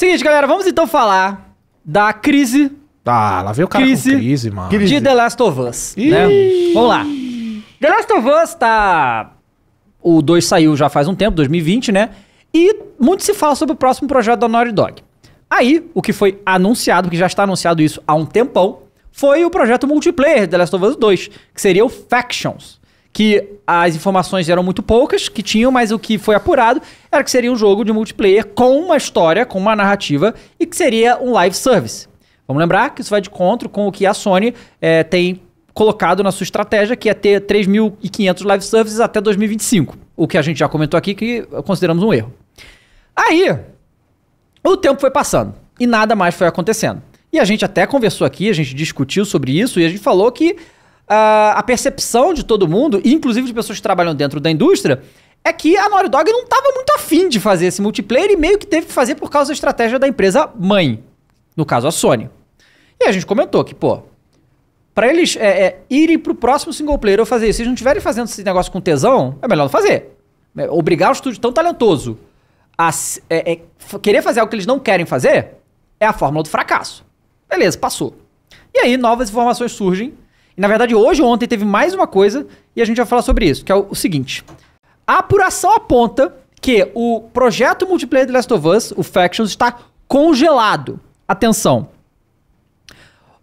Seguinte, galera, vamos então falar da crise. Ah, lá veio o cara crise, crise, mano. De The Last of Us. Né? Ih. Né? Vamos lá. The Last of Us tá. O 2 saiu já faz um tempo, 2020, né? E muito se fala sobre o próximo projeto da Naughty Dog. Aí, o que foi anunciado, que já está anunciado isso há um tempão, foi o projeto multiplayer The Last of Us 2, que seria o Factions que as informações eram muito poucas que tinham, mas o que foi apurado era que seria um jogo de multiplayer com uma história, com uma narrativa e que seria um live service. Vamos lembrar que isso vai de encontro com o que a Sony é, tem colocado na sua estratégia, que é ter 3.500 live services até 2025, o que a gente já comentou aqui que consideramos um erro. Aí, o tempo foi passando e nada mais foi acontecendo. E a gente até conversou aqui, a gente discutiu sobre isso e a gente falou que a, ah, a percepção de todo mundo, inclusive de pessoas que trabalham dentro da indústria, é que a Naughty Dog não estava muito afim de fazer esse multiplayer e meio que teve que fazer por causa da estratégia da empresa mãe, no caso a Sony. E a gente comentou que, pô, para eles é, é, irem próximo single player ou fazer isso, se eles não estiverem fazendo esse negócio com tesão, é melhor não fazer. É, obrigar o estúdio tão talentoso a é, é, querer fazer algo que eles não querem fazer é a fórmula do fracasso. Beleza, passou. E aí novas informações surgem na verdade, hoje ou ontem teve mais uma coisa e a gente vai falar sobre isso, que é o, seguinte. A apuração aponta que o projeto multiplayer de Last of Us, o Factions, está congelado. Atenção.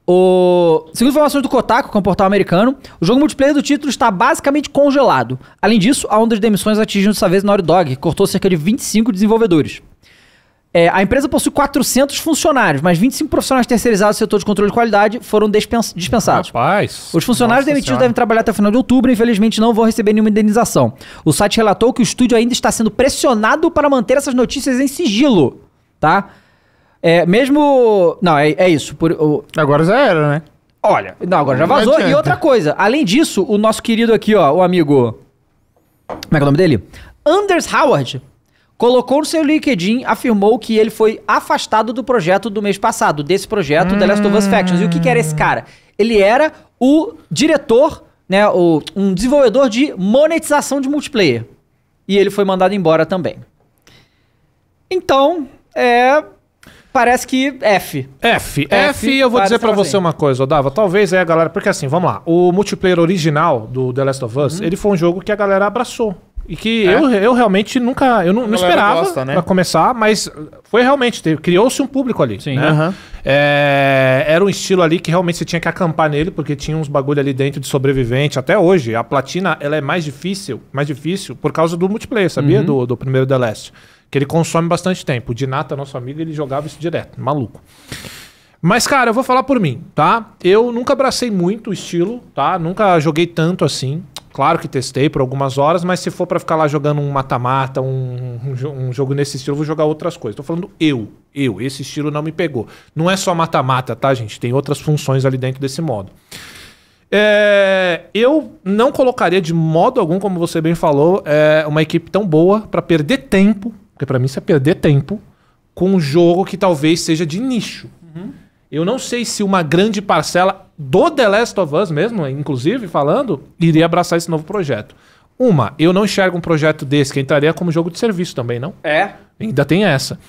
O... Segundo informações do Kotaku, que é um portal americano, o jogo multiplayer do título está basicamente congelado. Além disso, a onda de demissões atingiu dessa vez Naughty Dog, que cortou cerca de 25 desenvolvedores. É, a empresa possui 400 funcionários, mas 25 profissionais terceirizados do setor de controle de qualidade foram dispensados. Rapaz! Os funcionários demitidos senhora. devem trabalhar até o final de outubro e, infelizmente, não vão receber nenhuma indenização. O site relatou que o estúdio ainda está sendo pressionado para manter essas notícias em sigilo, tá? É, mesmo... Não, é, é isso. Por, o... Agora já era, né? Olha... Não, agora já vazou. E outra coisa, além disso, o nosso querido aqui, ó, o amigo... Como é que é o nome dele? Anders Howard colocou no seu LinkedIn, afirmou que ele foi afastado do projeto do mês passado, desse projeto hum. The Last of Us Factions. E o que, que era esse cara? Ele era o diretor, né, o, um desenvolvedor de monetização de multiplayer. E ele foi mandado embora também. Então, é parece que F. F. F, F eu vou dizer para você uma coisa, Odava. Talvez é a galera. Porque assim, vamos lá. O multiplayer original do The Last of Us, uhum. ele foi um jogo que a galera abraçou. E que é. eu, eu realmente nunca. Eu não, não esperava gosta, né? pra começar, mas foi realmente. Criou-se um público ali. Sim. Né? Uhum. É, era um estilo ali que realmente você tinha que acampar nele, porque tinha uns bagulho ali dentro de sobrevivente. Até hoje, a platina ela é mais difícil, mais difícil por causa do multiplayer, sabia? Uhum. Do, do primeiro The Last. Que ele consome bastante tempo. O Dinata, nosso amigo, ele jogava isso direto. Maluco. Mas, cara, eu vou falar por mim, tá? Eu nunca abracei muito o estilo, tá? Nunca joguei tanto assim. Claro que testei por algumas horas, mas se for para ficar lá jogando um mata-mata, um, um, um, jogo nesse estilo, eu vou jogar outras coisas. Tô falando eu, eu, esse estilo não me pegou. Não é só mata-mata, tá, gente? Tem outras funções ali dentro desse modo. É, eu não colocaria de modo algum, como você bem falou, é, uma equipe tão boa para perder tempo, porque para mim isso é perder tempo, com um jogo que talvez seja de nicho. Uhum. Eu não sei se uma grande parcela do The Last of Us mesmo, inclusive falando, iria abraçar esse novo projeto. Uma, eu não enxergo um projeto desse que entraria como jogo de serviço também, não? É. Ainda tem essa.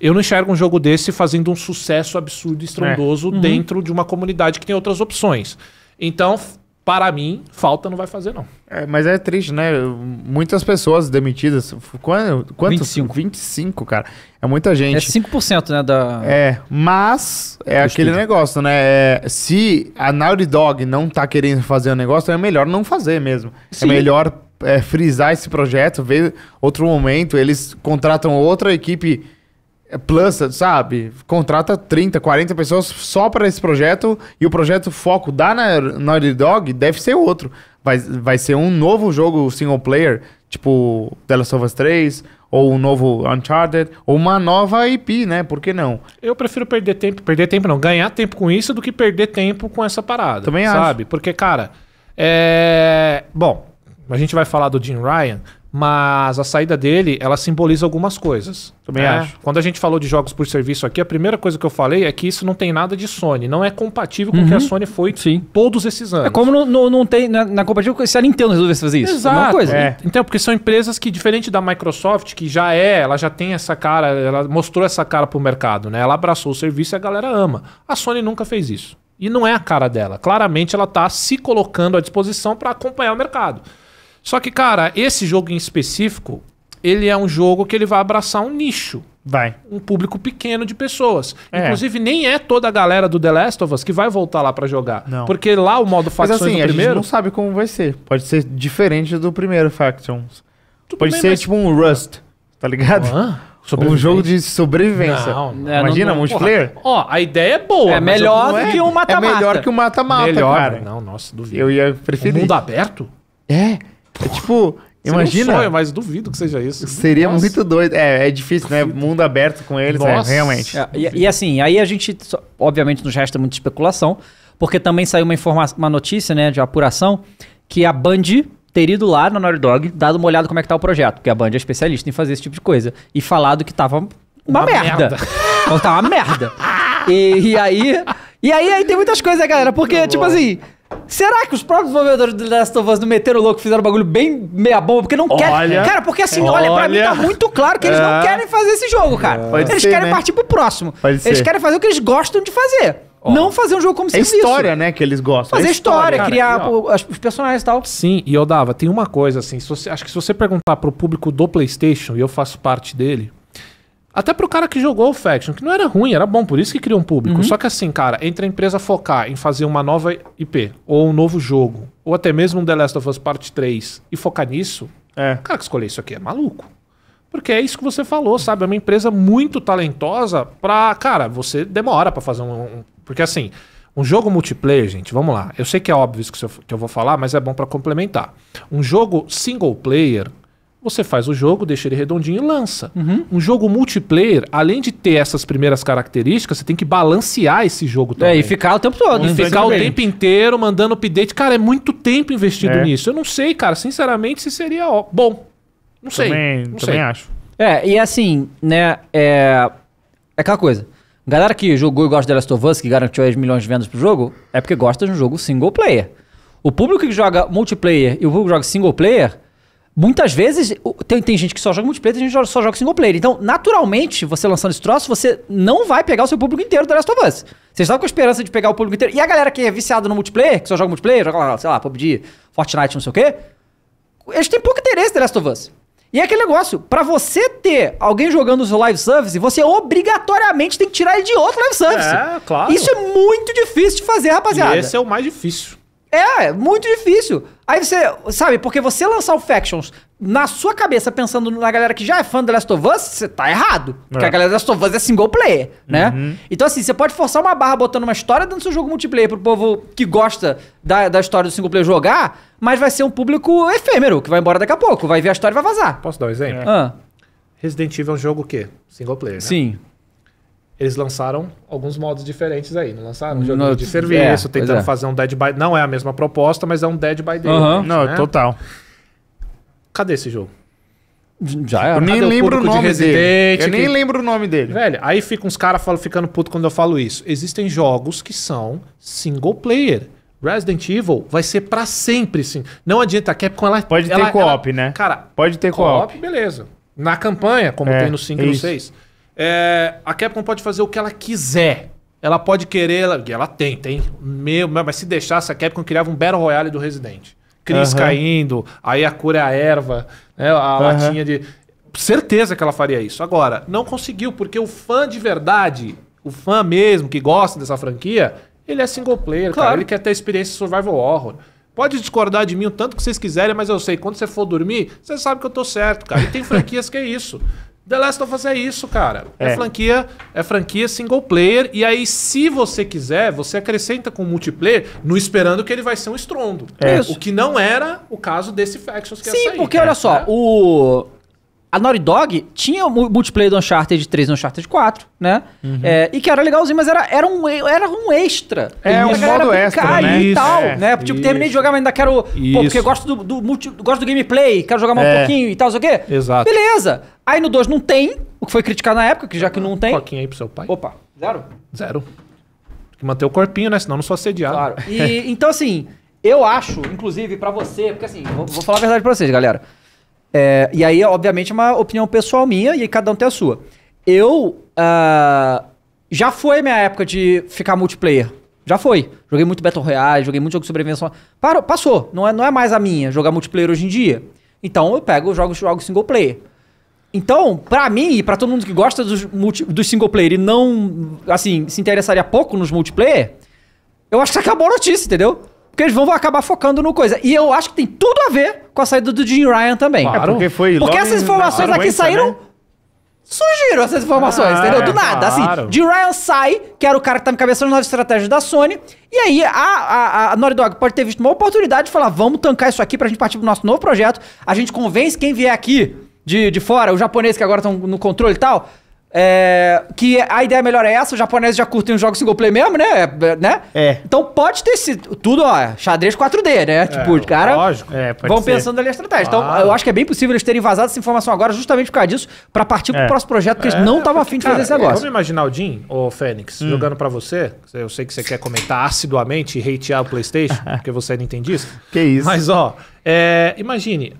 Eu não enxergo um jogo desse fazendo um sucesso absurdo e estrondoso é. uhum. dentro de uma comunidade que tem outras opções. Então, para mim, falta não vai fazer, não. É, mas é triste, né? Muitas pessoas demitidas. Quanto? 25. 25, cara. É muita gente. É 5%, né? Da... É, mas é Do aquele negócio, né? É, se a Naughty Dog não tá querendo fazer o um negócio, é melhor não fazer mesmo. É Sim. É melhor é, frisar esse projeto, ver outro momento. Eles contratam outra equipe é plus, sabe? Contrata 30, 40 pessoas só para esse projeto e o projeto foco da Naughty Dog deve ser outro. Vai, vai ser um novo jogo single player, tipo The Last of Us 3, ou um novo Uncharted, ou uma nova IP, né? Por que não? Eu prefiro perder tempo, perder tempo não, ganhar tempo com isso do que perder tempo com essa parada. Também sabe? acho. Sabe? Porque, cara, é. Bom, a gente vai falar do Jim Ryan, mas a saída dele, ela simboliza algumas coisas. Também é. acho. Quando a gente falou de jogos por serviço aqui, a primeira coisa que eu falei é que isso não tem nada de Sony. Não é compatível com o que a uhum. Sony foi Sim. todos esses anos. É como não não tem. Na, é, é compatível se a Nintendo resolvesse fazer isso. Exato. É coisa. É. Então, porque são empresas que, diferente da Microsoft, que já é, ela já tem essa cara, ela mostrou essa cara pro mercado, né? Ela abraçou o serviço e a galera ama. A Sony nunca fez isso. E não é a cara dela. Claramente ela está se colocando à disposição para acompanhar o mercado. Só que, cara, esse jogo em específico, ele é um jogo que ele vai abraçar um nicho. Vai. Um público pequeno de pessoas. É. Inclusive, nem é toda a galera do The Last of Us que vai voltar lá para jogar. Não. Porque lá o modo facções Mas, assim, do primeiro. A gente não sabe como vai ser. Pode ser diferente do primeiro Factions. Tudo Pode bem, ser mas... tipo um Rust, tá ligado? Uhum. Um jogo de sobrevivência. Não, não. Imagina, não, multiplayer. Ó, a ideia é boa. É melhor é, é que um mata-mata. É melhor que um mata-mata, cara. Não, nossa, duvido. Eu ia preferir. Um mundo aberto? É. É tipo, Seria Imagina. Um sonho, mas duvido que seja isso. Seria Nossa. muito doido. É, é difícil, né? duvido. né? Mundo aberto com eles, né? Realmente. É, e, e, assim, aí a gente, obviamente, nos resta muita especulação, porque também saiu uma, informação, uma notícia, né, de apuração, que a Band teria ido lá na Naughty Dog, dado uma olhada como é que tá o projeto, porque a Band é especialista em fazer esse tipo de coisa, e falado que tava uma, uma merda. merda. então tá uma merda. E, e, aí. E aí, aí tem muitas coisas, né, galera? Porque, tá tipo assim, será que os próprios desenvolvedores do Last of Us não meteram louco, fizeram um bagulho bem meia bomba, porque não olha, querem. Cara, porque assim, olha, olha, pra mim tá muito claro que eles é. não querem fazer esse jogo, cara. Pode eles ser, querem né? partir pro próximo. Pode eles ser. querem fazer o que eles gostam de fazer. não fazer um jogo como é serviço. história, né, que eles gostam. Fazer é história, cara, criar os personagens e tal. Sim, e Dava. tem uma coisa assim, você, acho que se você perguntar pro público do PlayStation, e eu faço parte dele, até pro cara que jogou o Faction, que não era ruim, era bom, por isso que criou um público. Uhum. Só que assim, cara, entre a empresa focar em fazer uma nova IP, ou um novo jogo, ou até mesmo um The Last of Us Part 3, e focar nisso, é. o cara que escolheu isso aqui é maluco. Porque é isso que você falou, sabe? É uma empresa muito talentosa pra. Cara, você demora para fazer um, um. Porque assim, um jogo multiplayer, gente, vamos lá. Eu sei que é óbvio isso que eu vou falar, mas é bom para complementar. Um jogo single player, você faz o jogo, deixa ele redondinho e lança. Uhum. Um jogo multiplayer, além de ter essas primeiras características, você tem que balancear esse jogo também. É, e ficar o tempo todo. E né? ficar o tempo inteiro mandando update. Cara, é muito tempo investido é. nisso. Eu não sei, cara. Sinceramente, se seria ó, bom. Não sei. Também, não também sei. acho. É, e assim, né? É, é aquela coisa. Galera que jogou e gosta de The Last of Us, que garantiu 10 milhões de vendas pro jogo, é porque gosta de um jogo single player. O público que joga multiplayer e o público que joga single player Muitas vezes, tem, tem gente que só joga multiplayer, tem gente que só joga single player. Então, naturalmente, você lançando esse troço, você não vai pegar o seu público inteiro do The Last of Us. Você estava com a esperança de pegar o público inteiro. E a galera que é viciada no multiplayer, que só joga multiplayer, joga, sei lá, PUBG, Fortnite, não sei o quê, eles têm pouco interesse no The Last of Us. E é aquele negócio, para você ter alguém jogando o seu live service, você obrigatoriamente tem que tirar ele de outro live service. É, claro. Isso é muito difícil de fazer, rapaziada. E esse é o mais difícil. É, é, muito difícil. Aí você, sabe, porque você lançar o Factions na sua cabeça, pensando na galera que já é fã do Last of Us, você tá errado. Porque é. a galera do Last of Us é single player, né? Uhum. Então, assim, você pode forçar uma barra botando uma história dentro do seu jogo multiplayer pro povo que gosta da, da história do single player jogar, mas vai ser um público efêmero, que vai embora daqui a pouco, vai ver a história e vai vazar. Posso dar um exemplo? É. Ah. Resident Evil é um jogo que Single player, né? Sim eles lançaram alguns modos diferentes aí, não lançaram? Um jogo de é, serviço, é, tentando é. fazer um Dead by... Não é a mesma proposta, mas é um Dead by Day. Uhum. Não, né? total. Cadê esse jogo? Já era. É. Eu nem Cadê lembro o, o nome de dele. Eu que... nem lembro o nome dele. Velho, aí fica uns caras ficando puto quando eu falo isso. Existem jogos que são single player. Resident Evil vai ser para sempre, sim. Não adianta, a Capcom ela Pode ela, ter co-op, né? Cara, pode ter co-op. Co beleza. Na campanha, como é, tem no 5 e no 6. É é, a Capcom pode fazer o que ela quiser. Ela pode querer, ela, ela tem, tem. Meu, mas se deixasse, a Capcom criava um Battle Royale do Resident. Cris uhum. caindo, aí a cura é a erva, né, a uhum. latinha de. Certeza que ela faria isso. Agora, não conseguiu, porque o fã de verdade, o fã mesmo que gosta dessa franquia, ele é single player, claro. cara. Ele quer ter experiência survival horror. Pode discordar de mim o tanto que vocês quiserem, mas eu sei, quando você for dormir, você sabe que eu tô certo, cara. E tem franquias que é isso. The Last of Us é isso, cara. É. é. franquia, é franquia single player. E aí, se você quiser, você acrescenta com multiplayer, no esperando que ele vai ser um estrondo. É. O que não era o caso desse Factions que Sim, ia sair, porque cara. olha é. só, o a Naughty Dog tinha o multiplayer do Uncharted 3 e Uncharted 4, né? Uhum. É, e que era legalzinho, mas era, era, um, era um extra. É, um modo extra, né? E tal, é. né? Tipo, isso. Tipo, terminei de jogar, mas ainda quero... Isso. Pô, porque gosto do, do, multi, gosto do gameplay, quero jogar mais é. um pouquinho e tal, sei o quê. Exato. Beleza. Aí no 2 não tem, o que foi criticado na época, que já que não tem... Um pouquinho aí pro seu pai. Opa, zero? Zero. Tem que manter o corpinho, né? Senão não sou assediado. Claro. E, então, assim, eu acho, inclusive, para você... Porque assim, vou, vou falar a verdade pra vocês, galera. É, e aí, obviamente, é uma opinião pessoal minha e cada um tem a sua. Eu. Uh, já foi minha época de ficar multiplayer. Já foi. Joguei muito Battle Royale, joguei muito jogo de sobrevivência. Parou, passou. Não é, não é mais a minha jogar multiplayer hoje em dia. Então eu pego e jogo, jogo single player. Então, pra mim e pra todo mundo que gosta dos, multi, dos single player e não, assim, se interessaria pouco nos multiplayer, eu acho que acabou a notícia, entendeu? Porque eles vão acabar focando no coisa. E eu acho que tem tudo a ver com a saída do Jim Ryan também. Claro. É porque foi Porque essas informações aqui saíram. Né? Surgiram essas informações, ah, entendeu? Do nada. Assim, claro. Assim, Jim Ryan sai, que era o cara que tá estava encabeçando novas estratégias da Sony. E aí a, a, a Naughty Dog pode ter visto uma oportunidade de falar: vamos tancar isso aqui pra gente partir pro nosso novo projeto. A gente convence quem vier aqui de, de fora, o japonês que agora estão no controle e tal é, que a ideia melhor é essa, os japoneses já curtem os jogos single play mesmo, né? É, né? É. Então pode ter sido tudo, ó, xadrez 4D, né? É, tipo, os caras é, vão ser. pensando ali a estratégia. Então, claro. Então eu acho que é bem possível eles terem vazado essa informação agora justamente por causa disso, pra partir pro é. próximo projeto, porque eles não estavam afim de cara, fazer esse negócio. Vamos imaginar o Jim, ou Fênix, hum. jogando pra você. Eu sei que você quer comentar assiduamente e hatear o PlayStation, porque você entende isso. que isso. Mas, ó, imagine,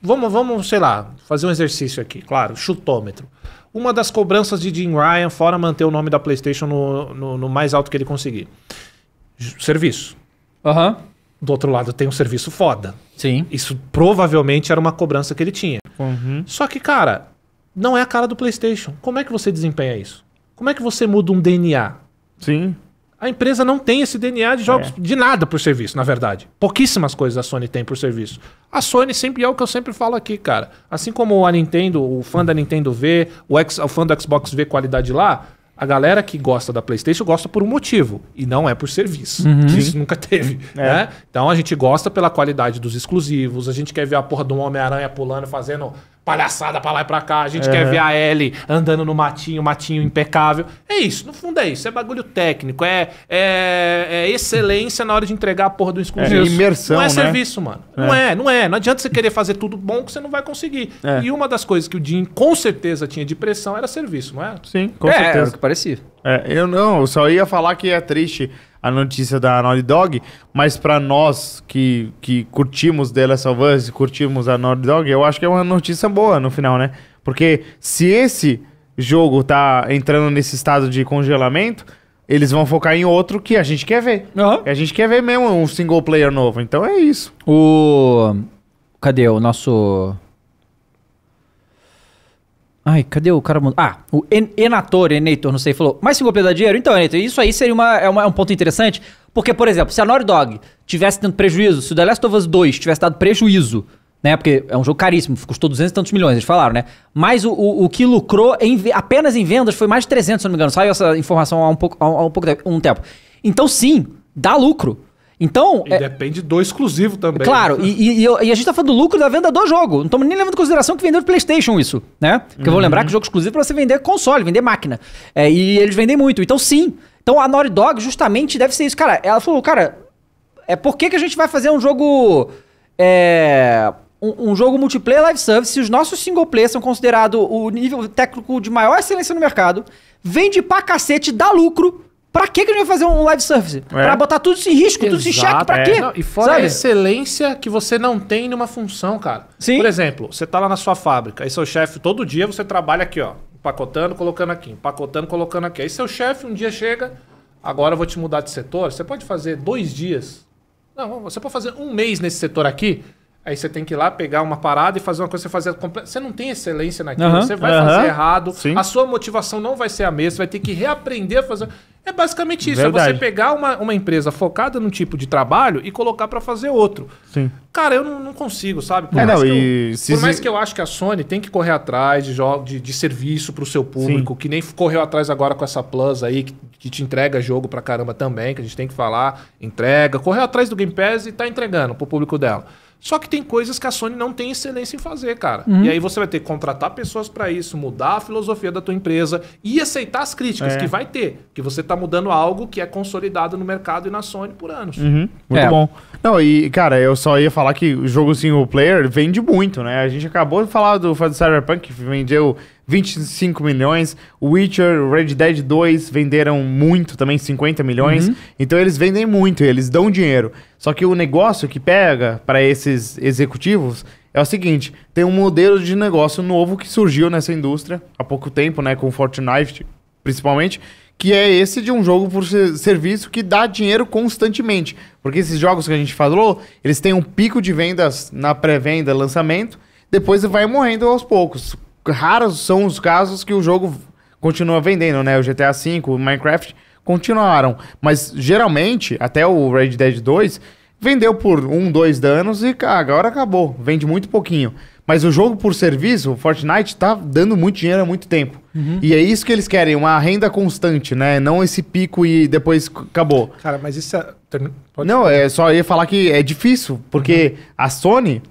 vamos, vamos, sei lá, fazer um exercício aqui, claro, chutômetro uma das cobranças de Jim Ryan, fora manter o nome da PlayStation no, no, no mais alto que ele conseguir. Serviço. Aham. Uhum. Do outro lado, tem um serviço foda. Sim. Isso provavelmente era uma cobrança que ele tinha. Uhum. Só que, cara, não é a cara do PlayStation. Como é que você desempenha isso? Como é que você muda um DNA? Sim. A empresa não tem esse DNA de jogos, é. de nada por serviço, na verdade. Pouquíssimas coisas a Sony tem por serviço. A Sony sempre é o que eu sempre falo aqui, cara. Assim como a Nintendo, o fã da Nintendo vê, o, ex, o fã do Xbox vê qualidade lá, a galera que gosta da PlayStation gosta por um motivo e não é por serviço. Uhum. Isso nunca teve. É. Né? Então a gente gosta pela qualidade dos exclusivos, a gente quer ver a porra do Homem-Aranha pulando, fazendo palhaçada pra lá e pra cá, a gente quer ver a L andando no matinho, matinho impecável. É isso, no fundo é isso, é bagulho técnico, é, é, é excelência na hora de entregar a porra do exclusivo. É imersão, Não é né? serviço, mano. Não é, é não é. Não adianta você querer fazer tudo bom que você não vai conseguir. É. E uma das coisas que o Jim com certeza tinha de pressão era serviço, não é? Sim, com é, certeza. o que parecia. É, eu não, eu só ia falar que é triste a notícia da Naughty Dog, mas para nós que, que curtimos The Last of Us, curtimos a Naughty Dog, eu acho que é uma notícia boa no final, né? Porque se esse jogo tá entrando nesse estado de congelamento, eles vão focar em outro que a gente quer ver. Uhum. A gente quer ver mesmo um single player novo. Então é isso. O. Cadê o nosso Ai, cadê o cara? Ah, o en Enator, Enator, não sei, falou. Mas se dá dinheiro? Então, Enator, isso aí seria uma, é, uma, é um ponto interessante. Porque, por exemplo, se a Naughty Dog tivesse dando prejuízo, se o The Last of Us 2 tivesse dado prejuízo, né? Porque é um jogo caríssimo, custou 200 e tantos milhões, eles falaram, né? Mas o, o, o que lucrou em, apenas em vendas foi mais de 300, se não me engano. Saiu essa informação há um pouco, há um, há um pouco um tempo. Então, sim, dá lucro. Então. E é... depende do exclusivo também. Claro, né? e, e, e, a gente tá falando do lucro da venda do jogo. Não estamos nem levando em consideração que vendeu PlayStation isso, né? Porque uhum. vou lembrar uhum. que jogo exclusivo é pra você vender console, vender máquina. É, e eles vendem muito. Então, sim. Então a Naughty Dog justamente deve ser isso. Cara, ela falou, cara, é por que, que a gente vai fazer um jogo. É. Um, um, jogo multiplayer live service, os nossos single players são considerados o nível técnico de maior excelência no mercado, vende pra cacete, dá lucro, Pra que, que a gente vai fazer um live service? É. Pra botar tudo isso em risco, Exato, tudo em xeque, pra é. quê? Não, e fora Sabe? a excelência que você não tem numa função, cara. Sim. Por exemplo, você tá lá na sua fábrica, e seu é chefe, todo dia você trabalha aqui, ó. Empacotando, colocando aqui, empacotando, colocando aqui. Aí seu chefe um dia chega, agora eu vou te mudar de setor. Você pode fazer dois dias. Não, você pode fazer um mês nesse setor aqui Aí você tem que ir lá pegar uma parada e fazer uma coisa que você fazia. Você não tem excelência naquilo, uhum, você vai uhum, fazer errado, sim. a sua motivação não vai ser a mesma, você vai ter que reaprender a fazer. É basicamente isso: Verdade. é você pegar uma, uma empresa focada num tipo de trabalho e colocar para fazer outro. Sim. Cara, eu não, não consigo, sabe? Por, é, mais, não, que eu, se... por mais que eu acho que a Sony tem que correr atrás de, jogo, de, de serviço para o seu público, sim. que nem correu atrás agora com essa Plus aí, que, que te entrega jogo para caramba também, que a gente tem que falar, entrega. Correu atrás do Game Pass e tá entregando pro público dela. Só que tem coisas que a Sony não tem excelência em fazer, cara. Uhum. E aí você vai ter que contratar pessoas para isso, mudar a filosofia da tua empresa e aceitar as críticas é. que vai ter, que você está mudando algo que é consolidado no mercado e na Sony por anos. Uhum. Muito é. bom. Não, e cara, eu só ia falar que o jogo single assim, player vende muito, né? A gente acabou de falar do, do Cyberpunk, que vendeu 25 milhões. Witcher, Red Dead 2 venderam muito também, 50 milhões. Uhum. Então eles vendem muito, eles dão dinheiro. Só que o negócio que pega para esses executivos é o seguinte: tem um modelo de negócio novo que surgiu nessa indústria há pouco tempo, né? Com Fortnite, principalmente. Que é esse de um jogo por serviço que dá dinheiro constantemente. Porque esses jogos que a gente falou, eles têm um pico de vendas na pré-venda, lançamento, depois vai morrendo aos poucos raros são os casos que o jogo continua vendendo, né? O GTA V, o Minecraft continuaram. Mas geralmente, até o Red Dead 2, vendeu por um, dois danos e agora acabou. Vende muito pouquinho. Mas o jogo por serviço, o Fortnite, tá dando muito dinheiro há muito tempo. Uhum. E é isso que eles querem, uma renda constante, né? Não esse pico e depois acabou. Cara, mas isso é. Pode... Não, é só ia falar que é difícil, porque uhum. a Sony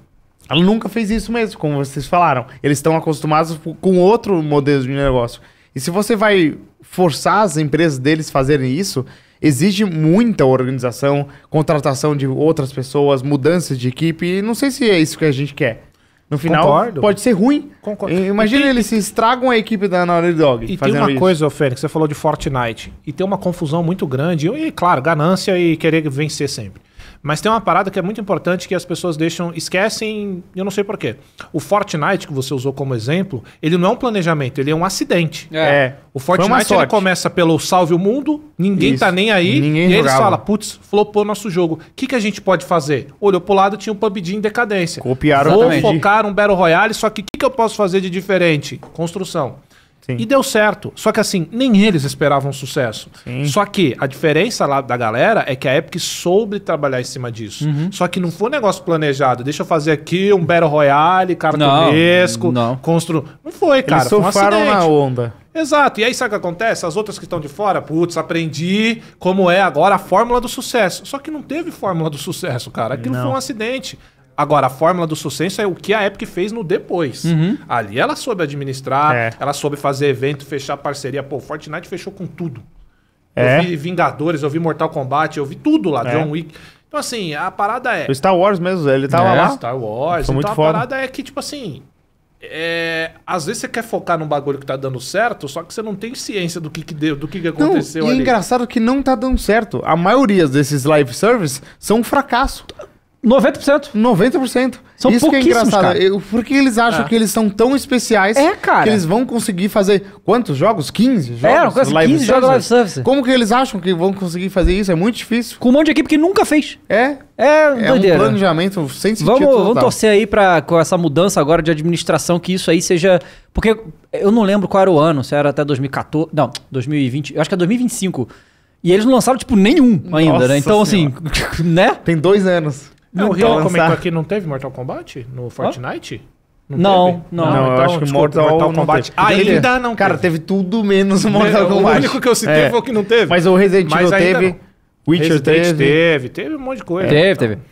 ela nunca fez isso mesmo, como vocês falaram. Eles estão acostumados com outro modelo de negócio. E se você vai forçar as empresas deles fazerem isso, exige muita organização, contratação de outras pessoas, mudanças de equipe. E não sei se é isso que a gente quer. No final, Concordo. pode ser ruim. Concordo. Imagina tem... eles se estragam a equipe da Naughty Dog. E tem uma isso. coisa, Fênix, você falou de Fortnite. E tem uma confusão muito grande. E, claro, ganância e querer vencer sempre. Mas tem uma parada que é muito importante que as pessoas deixam, esquecem, eu não sei porquê. O Fortnite, que você usou como exemplo, ele não é um planejamento, ele é um acidente. É. é. O Fortnite ele começa pelo salve o mundo, ninguém tá Isso. tá nem aí, ninguém e jogava. eles falam, putz, flopou nosso jogo. O que, que a gente pode fazer? Olhou pro lado, tinha um PUBG em decadência. Copiaram Vou focar um Battle Royale, só que o que, que eu posso fazer de diferente? Construção. Sim. E deu certo. Só que assim, nem eles esperavam sucesso. Sim. Só que a diferença lá da galera é que a Epic soube trabalhar em cima disso. Uhum. Só que não foi um negócio planejado. Deixa eu fazer aqui um Battle Royale, cartunesco, não, não. constru. Não foi, cara. Eles surfaram foi um na onda. Exato. E aí sabe o que acontece? As outras que estão de fora, putz, aprendi como é agora a fórmula do sucesso. Só que não teve fórmula do sucesso, cara. Aquilo não. foi um acidente. Agora, a fórmula do sucesso é o que a Epic fez no depois. Uhum. Ali ela soube administrar, é. ela soube fazer evento, fechar parceria. Pô, Fortnite fechou com tudo. É. Eu vi Vingadores, eu vi Mortal Kombat, eu vi tudo lá, é. John Wick. Então, assim, a parada é. O Star Wars mesmo, ele tava é, lá. Star Wars. Foi então muito a parada é que, tipo assim. É, às vezes você quer focar num bagulho que tá dando certo, só que você não tem ciência do que, que deu, do que, que aconteceu não, e ali. E é engraçado que não tá dando certo. A maioria desses live service são um fracasso. 90%. 90%. São Isso que é engraçado. porque Eu, eles acham é. que eles são tão especiais é, cara. que eles vão conseguir fazer quantos jogos? 15 jogos? É, 15 jogos live service. Como que eles acham que vão conseguir fazer isso? É muito difícil. Com um monte de equipe que nunca fez. É. É, é um planejamento sem sentido. Vamos, vamos torcer aí para com essa mudança agora de administração que isso aí seja, porque eu não lembro qual era o ano, se era até 2014, não, 2020, eu acho que é 2025. E eles não lançaram, tipo, nenhum ainda, né? Nossa né? Então, assim, senhora. assim, né? Tem dois anos. Não, o Rian então, comentou aqui, não teve Mortal Kombat no Fortnite? Não, não, não. eu então, acho que Mortal, Mortal Kombat não ainda não. Cara, teve tudo menos é, Mortal Kombat. O único que eu citei é. foi o que não teve. Mas o Resident Evil teve. Não. Witcher Resident teve. teve. Teve um monte de coisa. Teve, então. teve.